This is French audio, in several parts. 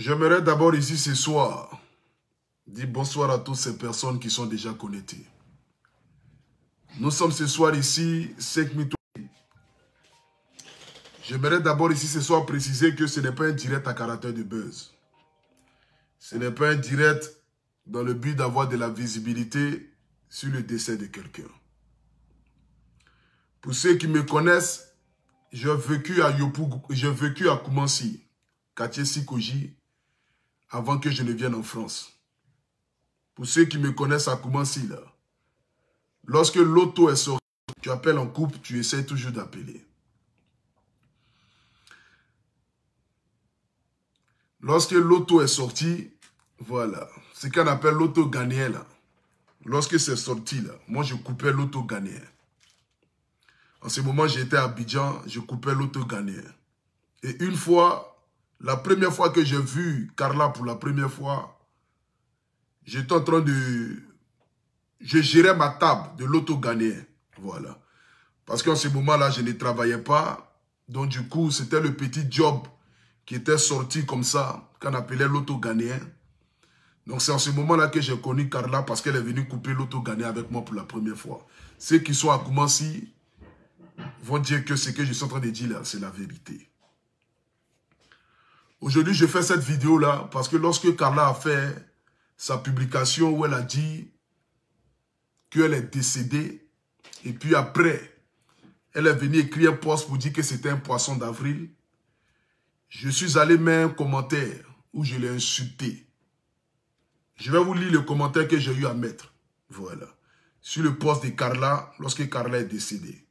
J'aimerais d'abord ici ce soir dire bonsoir à toutes ces personnes qui sont déjà connectées. Nous sommes ce soir ici, 5 J'aimerais d'abord ici ce soir préciser que ce n'est pas un direct à caractère de buzz. Ce n'est pas un direct dans le but d'avoir de la visibilité sur le décès de quelqu'un. Pour ceux qui me connaissent, j'ai vécu à j'ai vécu à Koumansi, quartier Sikoji, avant que je ne vienne en France. Pour ceux qui me connaissent, à commence là. Lorsque l'auto est sorti, tu appelles en couple, tu essaies toujours d'appeler. Lorsque l'auto est sorti, voilà. C'est qu'on appelle l'auto gagné, là. Lorsque c'est sorti là, moi je coupais l'auto gagné. En ce moment, j'étais à Abidjan, je coupais l'auto gagné. Et une fois, la première fois que j'ai vu Carla pour la première fois, j'étais en train de... Je gérais ma table de l'auto-ghanéen. Voilà. Parce qu'en ce moment-là, je ne travaillais pas. Donc du coup, c'était le petit job qui était sorti comme ça, qu'on appelait l'auto-ghanéen. Donc c'est en ce moment-là que j'ai connu Carla parce qu'elle est venue couper l'auto-ghanéen avec moi pour la première fois. Ceux qui sont à Koumansi vont dire que ce que je suis en train de dire là, c'est la vérité. Aujourd'hui, je fais cette vidéo-là parce que lorsque Carla a fait sa publication où elle a dit qu'elle est décédée, et puis après, elle est venue écrire un post pour dire que c'était un poisson d'avril, je suis allé mettre un commentaire où je l'ai insulté. Je vais vous lire le commentaire que j'ai eu à mettre. Voilà. Sur le poste de Carla, lorsque Carla est décédée.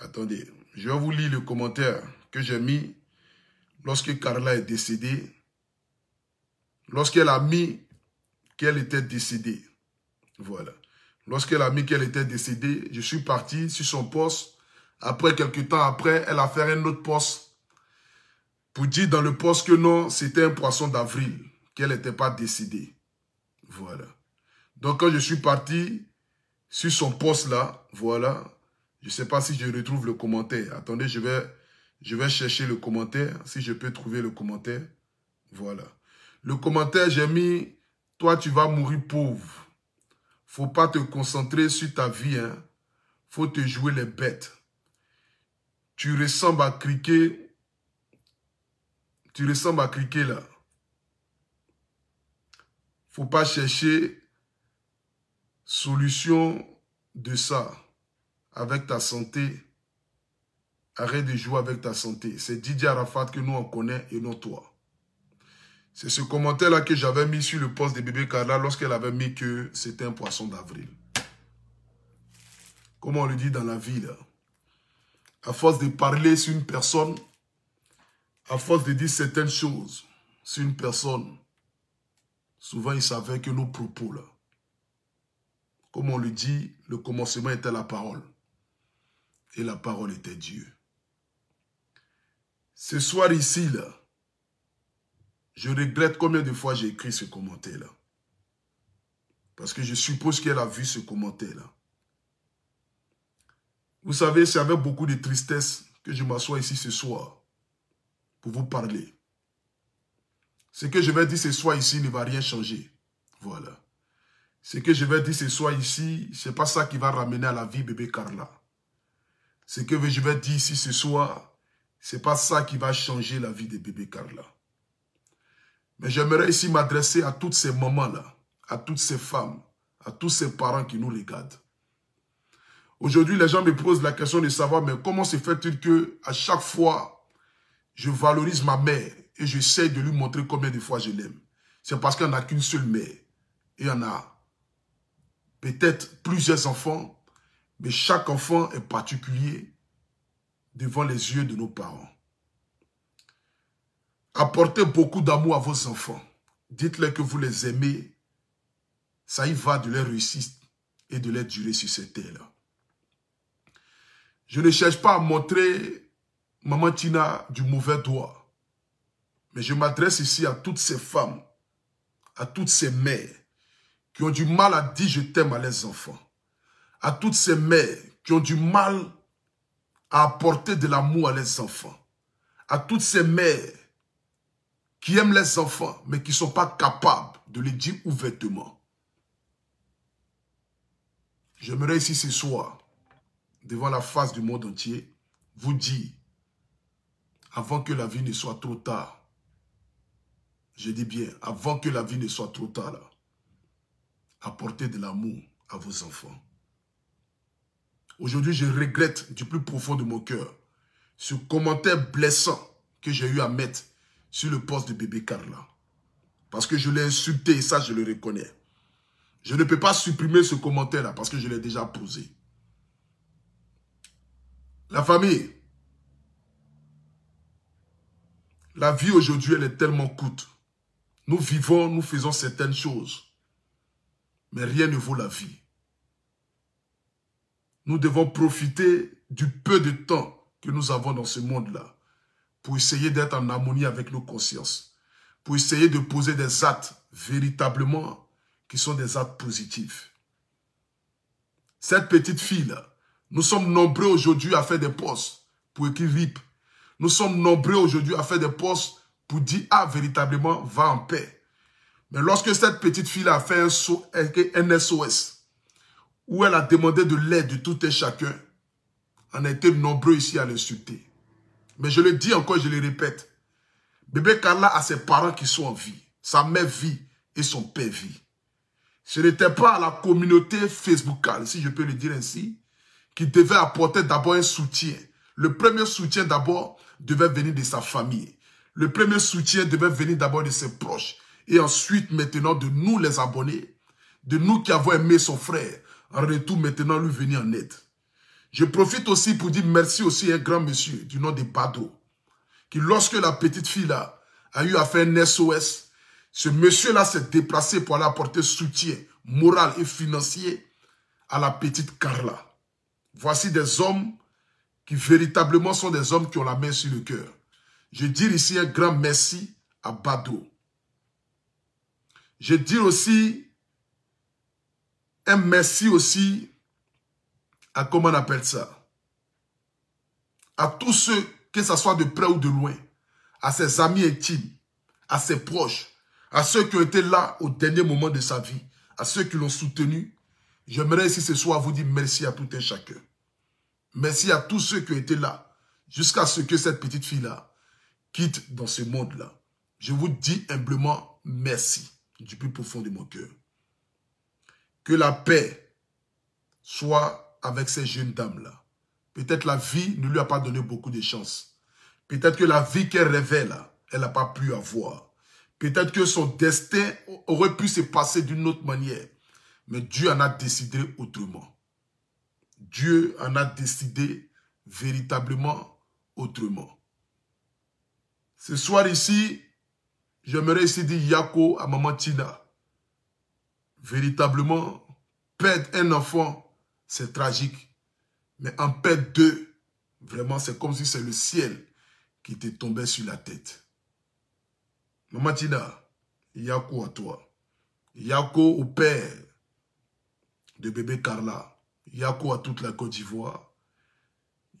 Attendez. Je vous lis le commentaire que j'ai mis lorsque Carla est décédée, lorsqu'elle a mis qu'elle était décédée. Voilà. Lorsqu'elle a mis qu'elle était décédée, je suis parti sur son poste. Après, quelques temps après, elle a fait un autre poste pour dire dans le poste que non, c'était un poisson d'avril, qu'elle n'était pas décédée. Voilà. Donc, quand je suis parti sur son poste là, voilà, je ne sais pas si je retrouve le commentaire. Attendez, je vais, je vais chercher le commentaire, si je peux trouver le commentaire. Voilà. Le commentaire, j'ai mis, toi tu vas mourir pauvre. Faut pas te concentrer sur ta vie. Hein. Faut te jouer les bêtes. Tu ressembles à criquer. Tu ressembles à criquer là. Faut pas chercher solution de ça avec ta santé. Arrête de jouer avec ta santé. C'est Didier Arafat que nous on connaît et non toi. C'est ce commentaire-là que j'avais mis sur le poste de bébé Carla lorsqu'elle avait mis que c'était un poisson d'avril. Comme on le dit dans la ville. À force de parler sur une personne, à force de dire certaines choses sur une personne, souvent il savait que nos propos, là, comme on le dit, le commencement était la parole et la parole était Dieu. Ce soir ici, là, je regrette combien de fois j'ai écrit ce commentaire-là. Parce que je suppose qu'elle a vu ce commentaire-là. Vous savez, c'est avec beaucoup de tristesse que je m'assois ici ce soir pour vous parler. Ce que je vais dire ce soir ici ne va rien changer. Voilà. Ce que je vais dire ce soir ici, c'est pas ça qui va ramener à la vie bébé Carla. Ce que je vais dire ici ce soir, c'est pas ça qui va changer la vie de bébé Carla. Mais j'aimerais ici m'adresser à toutes ces mamans-là, à toutes ces femmes, à tous ces parents qui nous regardent. Aujourd'hui, les gens me posent la question de savoir, mais comment se fait-il que à chaque fois, je valorise ma mère et j'essaie de lui montrer combien de fois je l'aime. C'est parce qu'on n'a qu'une seule mère et on a peut-être plusieurs enfants mais chaque enfant est particulier devant les yeux de nos parents. Apportez beaucoup d'amour à vos enfants. Dites-leur que vous les aimez. Ça y va de leur réussite et de leur durée sur cette terre-là. Je ne cherche pas à montrer Maman Tina du mauvais doigt. Mais je m'adresse ici à toutes ces femmes, à toutes ces mères qui ont du mal à dire je t'aime à leurs enfants à toutes ces mères qui ont du mal à apporter de l'amour à leurs enfants, à toutes ces mères qui aiment leurs enfants, mais qui ne sont pas capables de les dire ouvertement. J'aimerais ici ce soir, devant la face du monde entier, vous dire, avant que la vie ne soit trop tard, je dis bien, avant que la vie ne soit trop tard, apportez de l'amour à vos enfants. Aujourd'hui, je regrette du plus profond de mon cœur ce commentaire blessant que j'ai eu à mettre sur le poste de bébé Carla. Parce que je l'ai insulté et ça, je le reconnais. Je ne peux pas supprimer ce commentaire-là parce que je l'ai déjà posé. La famille, la vie aujourd'hui, elle est tellement coûte. Nous vivons, nous faisons certaines choses. Mais rien ne vaut la vie. Nous devons profiter du peu de temps que nous avons dans ce monde-là pour essayer d'être en harmonie avec nos consciences, pour essayer de poser des actes véritablement qui sont des actes positifs. Cette petite fille-là, nous sommes nombreux aujourd'hui à faire des postes pour écrire VIP. Nous sommes nombreux aujourd'hui à faire des postes pour dire, ah, véritablement, va en paix. Mais lorsque cette petite fille-là a fait un SOS, où elle a demandé de l'aide de tout et chacun, on a été nombreux ici à l'insulter. Mais je le dis encore, je le répète, bébé Carla a ses parents qui sont en vie. Sa mère vit et son père vit. Ce n'était pas à la communauté Facebookale, si je peux le dire ainsi, qui devait apporter d'abord un soutien. Le premier soutien d'abord devait venir de sa famille. Le premier soutien devait venir d'abord de ses proches. Et ensuite, maintenant, de nous les abonnés, de nous qui avons aimé son frère, en retour, maintenant, lui venir en aide. Je profite aussi pour dire merci aussi à un grand monsieur du nom de Bado, qui lorsque la petite fille là a eu à faire un SOS, ce monsieur-là s'est déplacé pour aller apporter soutien moral et financier à la petite Carla. Voici des hommes qui véritablement sont des hommes qui ont la main sur le cœur. Je dis ici un grand merci à Bado. Je dis aussi un merci aussi à comment on appelle ça À tous ceux, que ce soit de près ou de loin, à ses amis intimes, à ses proches, à ceux qui ont été là au dernier moment de sa vie, à ceux qui l'ont soutenu, j'aimerais ici ce soir vous dire merci à tout un chacun. Merci à tous ceux qui ont été là, jusqu'à ce que cette petite fille-là quitte dans ce monde-là. Je vous dis humblement merci du plus profond de mon cœur. Que la paix soit avec ces jeunes dames-là. Peut-être la vie ne lui a pas donné beaucoup de chance. Peut-être que la vie qu'elle révèle, elle n'a pas pu avoir. Peut-être que son destin aurait pu se passer d'une autre manière. Mais Dieu en a décidé autrement. Dieu en a décidé véritablement autrement. Ce soir ici, j'aimerais ici dire Yako à Maman Tina véritablement, perdre un enfant, c'est tragique. Mais en perdre deux, vraiment, c'est comme si c'est le ciel qui te tombait sur la tête. Maman Yako à toi. Yako au père de bébé Carla. Yako à toute la Côte d'Ivoire.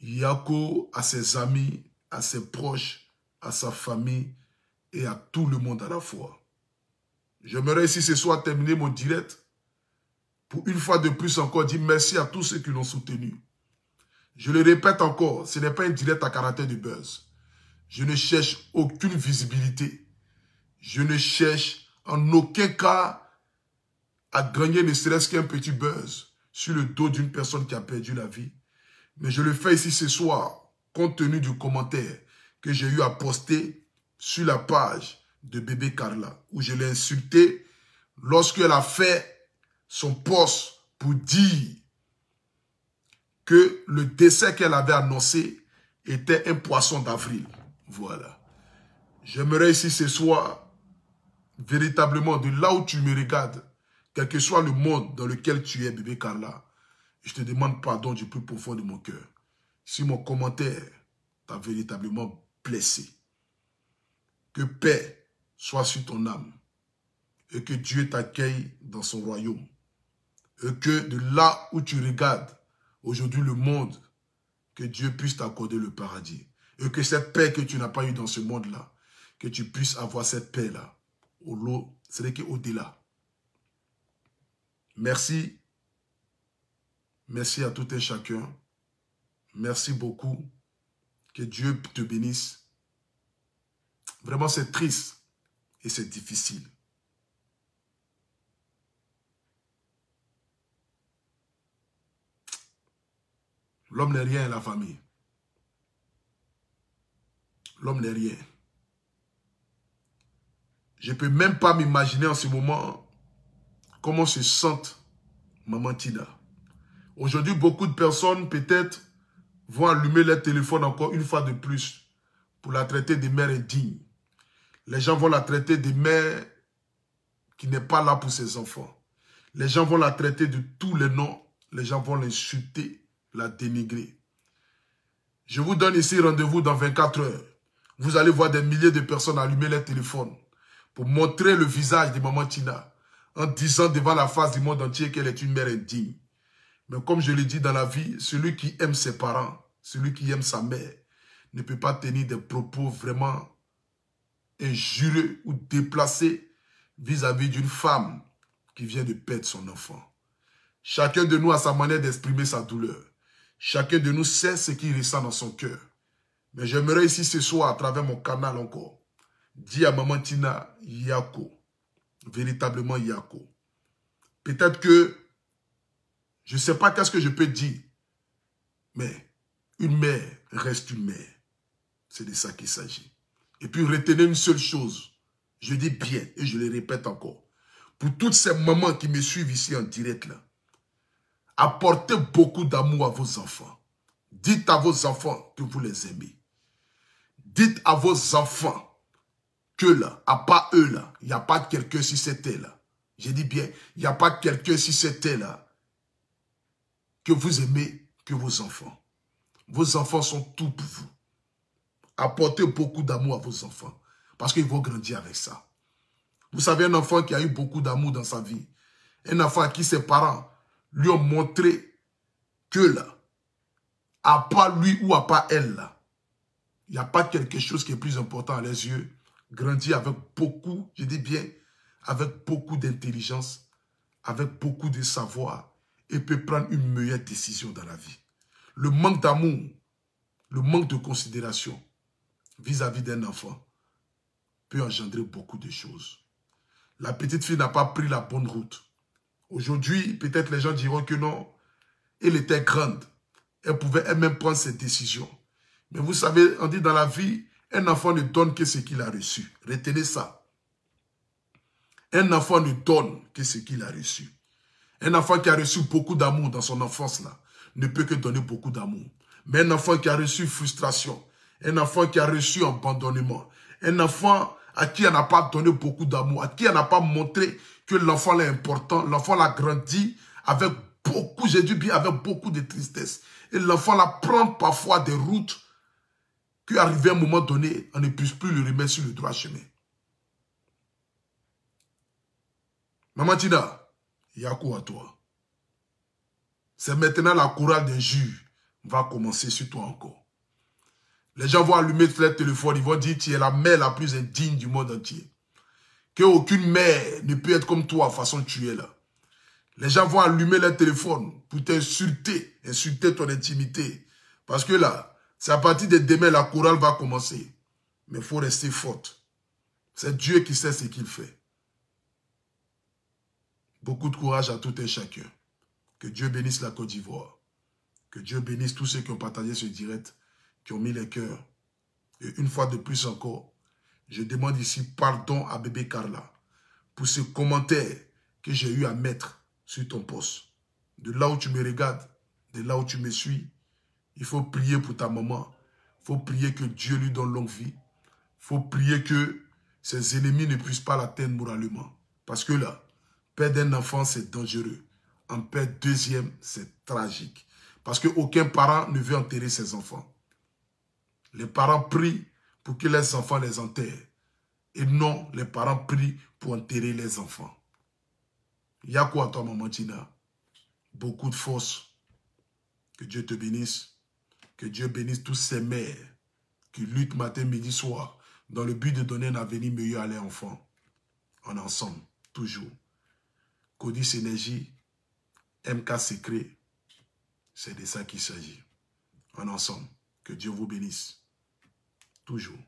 Yako à ses amis, à ses proches, à sa famille et à tout le monde à la fois. J'aimerais ici ce soir terminer mon direct pour une fois de plus encore dire merci à tous ceux qui l'ont soutenu. Je le répète encore, ce n'est pas un direct à caractère de buzz. Je ne cherche aucune visibilité. Je ne cherche en aucun cas à gagner ne serait-ce qu'un petit buzz sur le dos d'une personne qui a perdu la vie. Mais je le fais ici ce soir, compte tenu du commentaire que j'ai eu à poster sur la page de bébé Carla, où je l'ai insulté lorsqu'elle a fait son poste pour dire que le décès qu'elle avait annoncé était un poisson d'avril. Voilà. J'aimerais si ce soir, véritablement, de là où tu me regardes, quel que soit le monde dans lequel tu es, bébé Carla, je te demande pardon du plus profond de mon cœur. Si mon commentaire t'a véritablement blessé, que paix sois sur ton âme et que Dieu t'accueille dans son royaume. Et que de là où tu regardes aujourd'hui le monde, que Dieu puisse t'accorder le paradis. Et que cette paix que tu n'as pas eue dans ce monde-là, que tu puisses avoir cette paix-là, au cest delà Merci. Merci à tout et chacun. Merci beaucoup. Que Dieu te bénisse. Vraiment, c'est triste et c'est difficile. L'homme n'est rien à la famille. L'homme n'est rien. Je ne peux même pas m'imaginer en ce moment comment se sentent Maman Tina. Aujourd'hui, beaucoup de personnes, peut-être, vont allumer leur téléphone encore une fois de plus pour la traiter de mère indigne. Les gens vont la traiter de mère qui n'est pas là pour ses enfants. Les gens vont la traiter de tous les noms. Les gens vont l'insulter, la dénigrer. Je vous donne ici rendez-vous dans 24 heures. Vous allez voir des milliers de personnes allumer leur téléphones pour montrer le visage de Maman Tina en disant devant la face du monde entier qu'elle est une mère indigne. Mais comme je l'ai dit dans la vie, celui qui aime ses parents, celui qui aime sa mère, ne peut pas tenir des propos vraiment injurieux ou déplacé vis-à-vis d'une femme qui vient de perdre son enfant. Chacun de nous a sa manière d'exprimer sa douleur. Chacun de nous sait ce qu'il ressent dans son cœur. Mais j'aimerais ici ce soir, à travers mon canal encore, dire à Maman Tina, Yako, véritablement Yako. Peut-être que je ne sais pas qu'est-ce que je peux dire, mais une mère reste une mère. C'est de ça qu'il s'agit. Et puis retenez une seule chose. Je dis bien et je le répète encore. Pour toutes ces mamans qui me suivent ici en direct là, apportez beaucoup d'amour à vos enfants. Dites à vos enfants que vous les aimez. Dites à vos enfants que là, à pas eux là, il n'y a pas quelqu'un si c'était là. je dis bien, il n'y a pas quelqu'un si c'était là que vous aimez que vos enfants. Vos enfants sont tout pour vous. Apportez beaucoup d'amour à vos enfants. Parce qu'ils vont grandir avec ça. Vous savez, un enfant qui a eu beaucoup d'amour dans sa vie, un enfant à qui ses parents lui ont montré que là, à part lui ou à part elle, il n'y a pas quelque chose qui est plus important à leurs yeux. Grandir avec beaucoup, je dis bien, avec beaucoup d'intelligence, avec beaucoup de savoir, et peut prendre une meilleure décision dans la vie. Le manque d'amour, le manque de considération, vis-à-vis d'un enfant peut engendrer beaucoup de choses. La petite fille n'a pas pris la bonne route. Aujourd'hui, peut-être les gens diront que non, elle était grande. Elle pouvait elle-même prendre ses décisions. Mais vous savez, on dit dans la vie, un enfant ne donne que ce qu'il a reçu. Retenez ça. Un enfant ne donne que ce qu'il a reçu. Un enfant qui a reçu beaucoup d'amour dans son enfance là ne peut que donner beaucoup d'amour. Mais un enfant qui a reçu frustration, un enfant qui a reçu un abandonnement. Un enfant à qui on n'a pas donné beaucoup d'amour, à qui on n'a pas montré que l'enfant est important. L'enfant l'a grandi avec beaucoup, j'ai du bien, avec beaucoup de tristesse. Et l'enfant la prend parfois des routes qu'arrivé à un moment donné, on ne puisse plus le remettre sur le droit chemin. Maman Tina, quoi à toi. C'est maintenant la chorale qui va commencer sur toi encore. Les gens vont allumer leur téléphone, ils vont dire tu es la mère la plus indigne du monde entier. Que aucune mère ne peut être comme toi, façon tu es là. Les gens vont allumer leur téléphone pour t'insulter, insulter ton intimité. Parce que là, c'est à partir de demain, la chorale va commencer. Mais il faut rester forte. C'est Dieu qui sait ce qu'il fait. Beaucoup de courage à tout et chacun. Que Dieu bénisse la Côte d'Ivoire. Que Dieu bénisse tous ceux qui ont partagé ce direct qui ont mis les cœurs. Et une fois de plus encore, je demande ici pardon à bébé Carla pour ce commentaire que j'ai eu à mettre sur ton poste. De là où tu me regardes, de là où tu me suis, il faut prier pour ta maman. Il faut prier que Dieu lui donne longue vie. Il faut prier que ses ennemis ne puissent pas l'atteindre moralement. Parce que là, perdre un enfant, c'est dangereux. En perdre deuxième, c'est tragique. Parce qu'aucun parent ne veut enterrer ses enfants. Les parents prient pour que les enfants les enterrent. Et non, les parents prient pour enterrer les enfants. Il y a quoi toi, maman Tina Beaucoup de force. Que Dieu te bénisse. Que Dieu bénisse tous ces mères qui luttent matin, midi, soir dans le but de donner un avenir meilleur à leurs enfants. En ensemble, toujours. Codice Énergie, MK Secret, c'est de ça qu'il s'agit. En ensemble, que Dieu vous bénisse toujours.